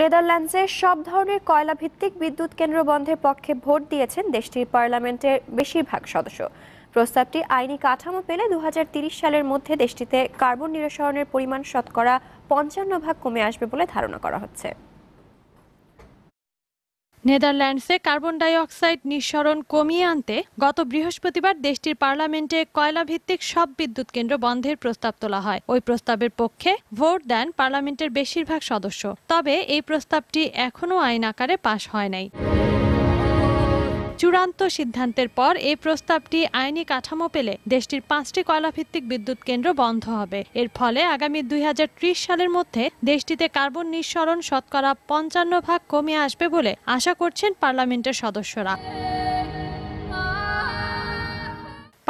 নেদারল্যান্ডসে সব ধরনের কয়লাভিত্তিক বিদ্যুৎ কেন্দ্র বন্ধের পক্ষে ভোট দিয়েছেন দেশটির পার্লামেন্টের বেশিরভাগ সদস্য প্রস্তাবটি আইনি কাঠামো পেলে দু সালের মধ্যে দেশটিতে কার্বন নিরসরণের পরিমাণ শতকরা পঞ্চান্ন ভাগ কমে আসবে বলে ধারণা করা হচ্ছে নেদারল্যান্ডসে কার্বন ডাইঅক্সাইড নিঃসরণ কমিয়ে আনতে গত বৃহস্পতিবার দেশটির পার্লামেন্টে কয়লাভিত্তিক সব বিদ্যুৎ কেন্দ্র বন্ধের প্রস্তাব তোলা হয় ওই প্রস্তাবের পক্ষে ভোট দেন পার্লামেন্টের বেশিরভাগ সদস্য তবে এই প্রস্তাবটি এখনও আইন আকারে পাশ হয় নাই চূড়ান্ত সিদ্ধান্তের পর এই প্রস্তাবটি আইনি কাঠামো পেলে দেশটির পাঁচটি কয়লাভিত্তিক বিদ্যুৎ কেন্দ্র বন্ধ হবে এর ফলে আগামী দুই সালের মধ্যে দেশটিতে কার্বন নিঃসরণ শতকরা পঞ্চান্ন ভাগ কমে আসবে বলে আশা করছেন পার্লামেন্টের সদস্যরা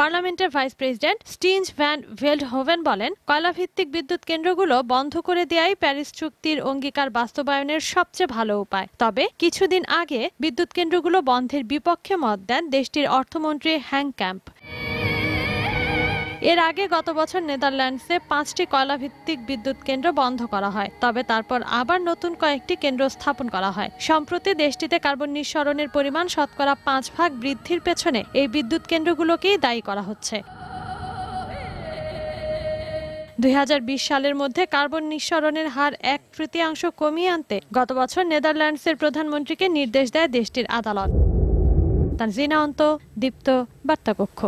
পার্লামেন্টের vice president Stientje van Veldhoven বলেন কয়লাভিত্তিক বিদ্যুৎ কেন্দ্রগুলো বন্ধ করে দেয়াই প্যারিস চুক্তির অঙ্গীকার বাস্তবায়নের সবচেয়ে ভালো উপায় তবে কিছুদিন আগে বিদ্যুৎ কেন্দ্রগুলো বন্ধের বিপক্ষে মত দেন দেশটির অর্থমন্ত্রী হ্যাং ক্যাম্প এর আগে গত বছর নেদারল্যান্ডসে পাঁচটি কয়লাভিত্তিক বিদ্যুৎ কেন্দ্র বন্ধ করা হয় তবে তারপর আবার নতুন কয়েকটি কেন্দ্র স্থাপন করা হয় সম্প্রতি দেশটিতে কার্বন নিঃসরণের পরিমাণ শতকরা পাঁচ ভাগ বৃদ্ধির পেছনে এই বিদ্যুৎ কেন্দ্রগুলোকেই দায়ী করা হচ্ছে দুই সালের মধ্যে কার্বন নিঃসরণের হার এক তৃতীয়াংশ কমিয়ে আনতে গত বছর নেদারল্যান্ডসের প্রধানমন্ত্রীকে নির্দেশ দেয় দেশটির আদালত তার জিনা অন্ত দীপ্ত বার্তাকক্ষ